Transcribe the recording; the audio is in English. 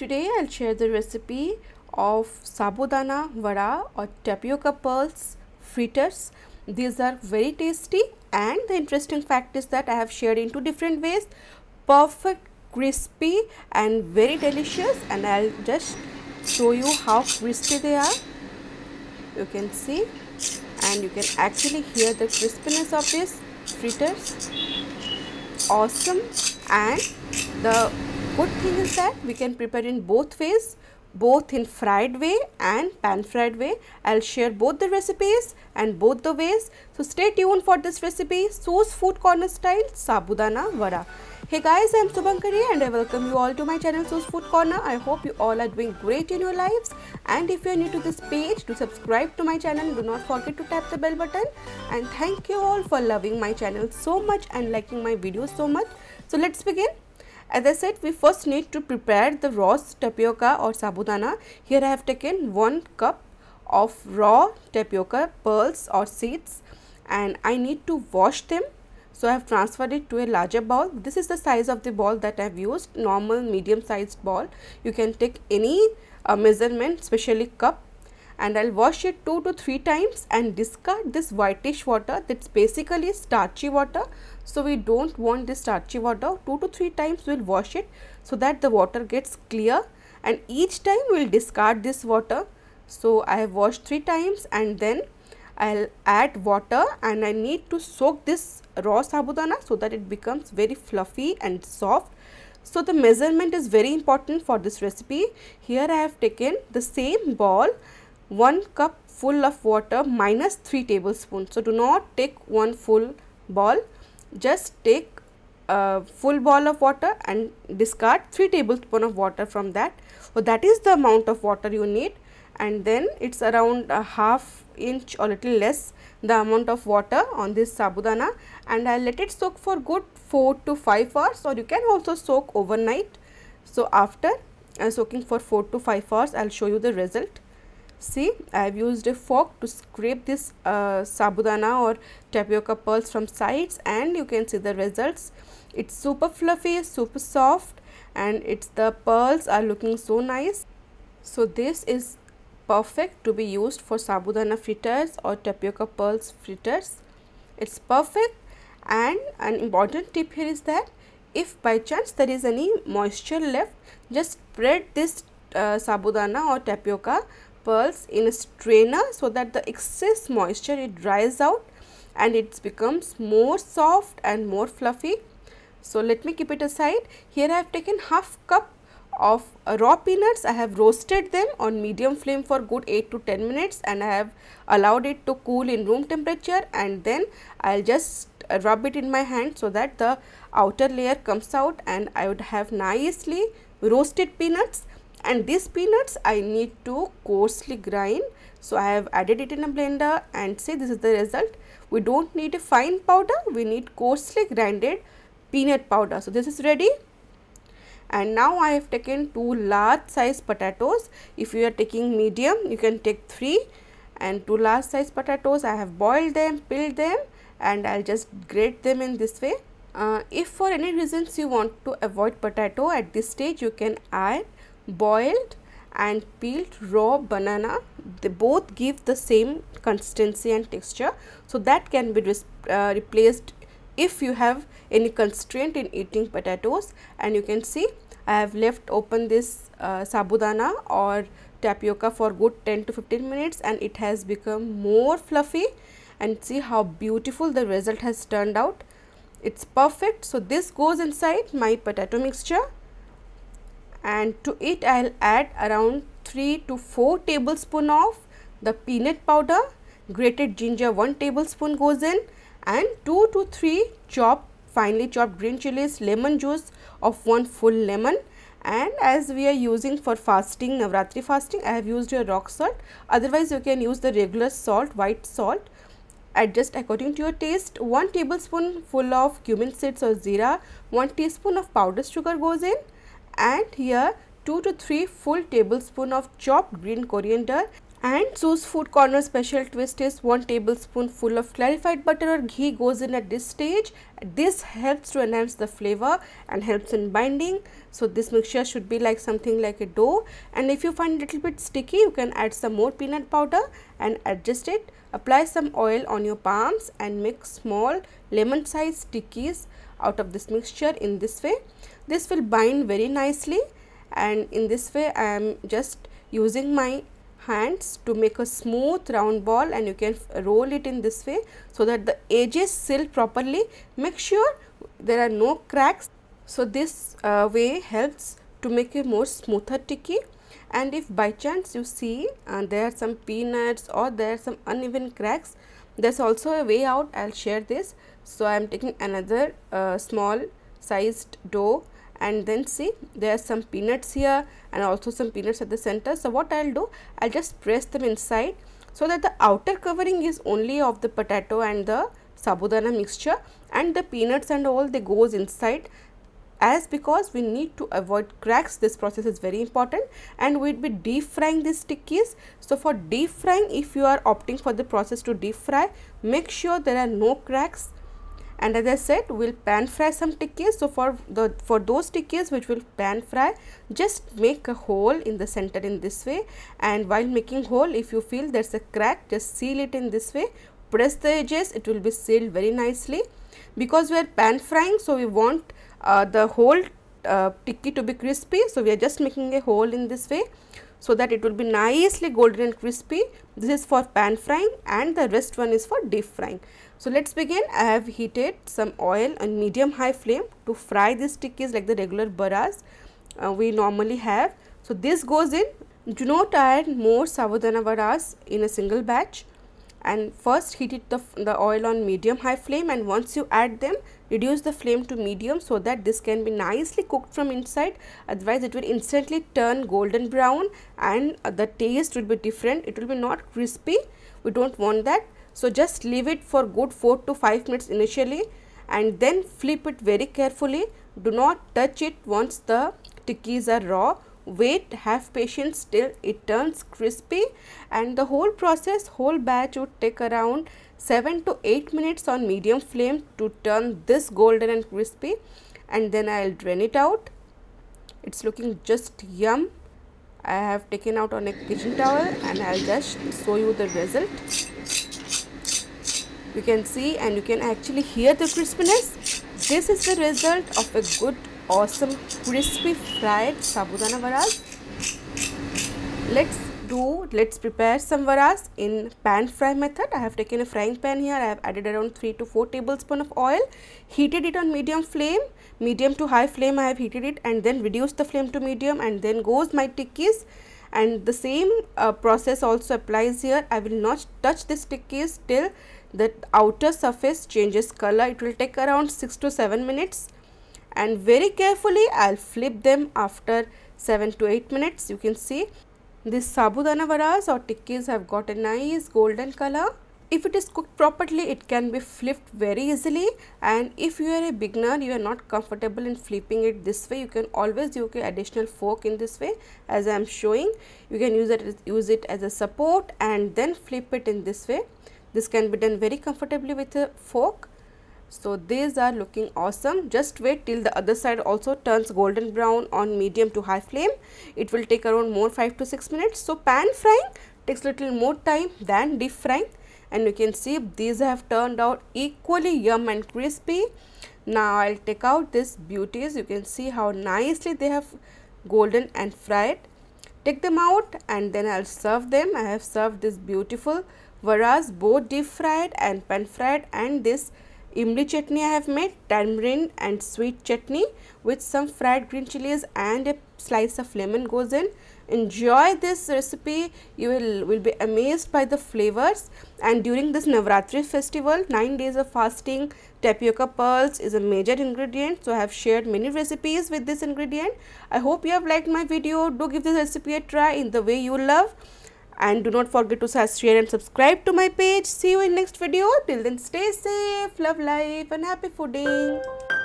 Today I'll share the recipe of sabudana vada or tapioca pearls fritters. These are very tasty and the interesting fact is that I have shared in two different ways. Perfect, crispy and very delicious and I'll just show you how crispy they are. You can see and you can actually hear the crispiness of these fritters. Awesome and the good thing is that we can prepare in both ways both in fried way and pan fried way. I'll share both the recipes and both the ways. So stay tuned for this recipe, source Food Corner Style Sabudana Vada. Hey guys, I'm Subankari and I welcome you all to my channel source Food Corner. I hope you all are doing great in your lives. And if you're new to this page, do subscribe to my channel. Do not forget to tap the bell button. And thank you all for loving my channel so much and liking my videos so much. So let's begin. As I said, we first need to prepare the raw tapioca or sabudana. Here I have taken 1 cup of raw tapioca pearls or seeds and I need to wash them. So I have transferred it to a larger bowl. This is the size of the bowl that I have used, normal medium sized ball. You can take any uh, measurement, especially cup and I'll wash it 2 to 3 times and discard this whitish water that's basically starchy water. So we don't want this starchy water 2 to 3 times we'll wash it so that the water gets clear and each time we'll discard this water. So I have washed 3 times and then I'll add water and I need to soak this raw sabudana so that it becomes very fluffy and soft. So the measurement is very important for this recipe. Here I have taken the same ball 1 cup full of water minus 3 tablespoons. So, do not take one full ball, just take a full ball of water and discard 3 tablespoon of water from that. So, that is the amount of water you need and then it's around a half inch or little less the amount of water on this sabudana and I'll let it soak for good 4 to 5 hours or you can also soak overnight. So, after uh, soaking for 4 to 5 hours, I'll show you the result. See, I have used a fork to scrape this uh, sabudana or tapioca pearls from sides and you can see the results. It's super fluffy, super soft and it's the pearls are looking so nice. So this is perfect to be used for sabudana fritters or tapioca pearls fritters. It's perfect and an important tip here is that if by chance there is any moisture left, just spread this uh, sabudana or tapioca pearls in a strainer so that the excess moisture it dries out and it becomes more soft and more fluffy. So let me keep it aside. Here I have taken half cup of raw peanuts. I have roasted them on medium flame for good 8 to 10 minutes and I have allowed it to cool in room temperature and then I'll just rub it in my hand so that the outer layer comes out and I would have nicely roasted peanuts and these peanuts I need to coarsely grind so I have added it in a blender and see this is the result we don't need a fine powder we need coarsely grinded peanut powder so this is ready and now I have taken two large size potatoes if you are taking medium you can take three and two large size potatoes I have boiled them peeled them and I'll just grate them in this way uh, if for any reasons you want to avoid potato at this stage you can add boiled and peeled raw banana they both give the same consistency and texture so that can be uh, replaced if you have any constraint in eating potatoes and you can see I have left open this uh, sabudana or tapioca for good 10 to 15 minutes and it has become more fluffy and see how beautiful the result has turned out it's perfect so this goes inside my potato mixture and to it I'll add around 3 to 4 tablespoon of the peanut powder grated ginger 1 tablespoon goes in and 2 to 3 chopped finely chopped green chilies lemon juice of 1 full lemon and as we are using for fasting navratri fasting i have used your rock salt otherwise you can use the regular salt white salt adjust according to your taste 1 tablespoon full of cumin seeds or zira 1 teaspoon of powdered sugar goes in and here 2 to 3 full tablespoon of chopped green coriander and Zeus Food Corner special twist is 1 tablespoon full of clarified butter or ghee goes in at this stage. This helps to enhance the flavor and helps in binding. So this mixture should be like something like a dough and if you find little bit sticky you can add some more peanut powder and adjust it. Apply some oil on your palms and make small lemon sized stickies out of this mixture in this way. This will bind very nicely and in this way I am just using my hands to make a smooth round ball and you can roll it in this way so that the edges seal properly. Make sure there are no cracks. So this uh, way helps to make a more smoother tikki and if by chance you see uh, there are some peanuts or there are some uneven cracks there's also a way out i'll share this so i'm taking another uh, small sized dough and then see there are some peanuts here and also some peanuts at the center so what i'll do i'll just press them inside so that the outer covering is only of the potato and the sabudana mixture and the peanuts and all they goes inside as because we need to avoid cracks this process is very important and we'd be deep frying these stickies so for deep frying if you are opting for the process to deep fry make sure there are no cracks and as I said we'll pan fry some tikkies so for the for those tikkies which will pan fry just make a hole in the center in this way and while making hole if you feel there's a crack just seal it in this way press the edges it will be sealed very nicely because we are pan frying so we want uh, the whole uh, tikki to be crispy so we are just making a hole in this way so that it will be nicely golden and crispy this is for pan frying and the rest one is for deep frying so let's begin. I have heated some oil on medium high flame to fry these stickies like the regular baras uh, we normally have. So this goes in. Do not add more savodana varas in a single batch. And first heat it the, the oil on medium high flame and once you add them reduce the flame to medium so that this can be nicely cooked from inside otherwise it will instantly turn golden brown and the taste will be different it will be not crispy we don't want that so, just leave it for good 4 to 5 minutes initially and then flip it very carefully. Do not touch it once the tikis are raw. Wait, have patience till it turns crispy and the whole process, whole batch would take around 7 to 8 minutes on medium flame to turn this golden and crispy and then I will drain it out. It's looking just yum. I have taken out on a kitchen towel and I'll just show you the result. You can see and you can actually hear the crispiness. This is the result of a good, awesome, crispy fried sabudana varas. Let's do, let's prepare some varas in pan fry method. I have taken a frying pan here. I have added around 3 to 4 tablespoon of oil. Heated it on medium flame. Medium to high flame I have heated it and then reduced the flame to medium and then goes my tikkis. and the same uh, process also applies here i will not touch this tikkis till the outer surface changes color it will take around 6 to 7 minutes and very carefully I'll flip them after 7 to 8 minutes you can see these sabudana varas or tikkis have got a nice golden color if it is cooked properly it can be flipped very easily and if you are a beginner you are not comfortable in flipping it this way you can always use an additional fork in this way as I am showing you can use it, use it as a support and then flip it in this way this can be done very comfortably with a fork. So these are looking awesome. Just wait till the other side also turns golden brown on medium to high flame. It will take around more 5 to 6 minutes. So pan frying takes little more time than deep frying and you can see these have turned out equally yum and crispy. Now I'll take out these beauties. You can see how nicely they have golden and fried. Take them out and then I'll serve them. I have served this beautiful Whereas both deep fried and pan fried and this imli chutney I have made tamarind and sweet chutney with some fried green chilies and a slice of lemon goes in. Enjoy this recipe. You will, will be amazed by the flavors and during this Navratri festival 9 days of fasting tapioca pearls is a major ingredient so I have shared many recipes with this ingredient. I hope you have liked my video. Do give this recipe a try in the way you love and do not forget to share and subscribe to my page. See you in next video. Till then stay safe, love life and happy fooding.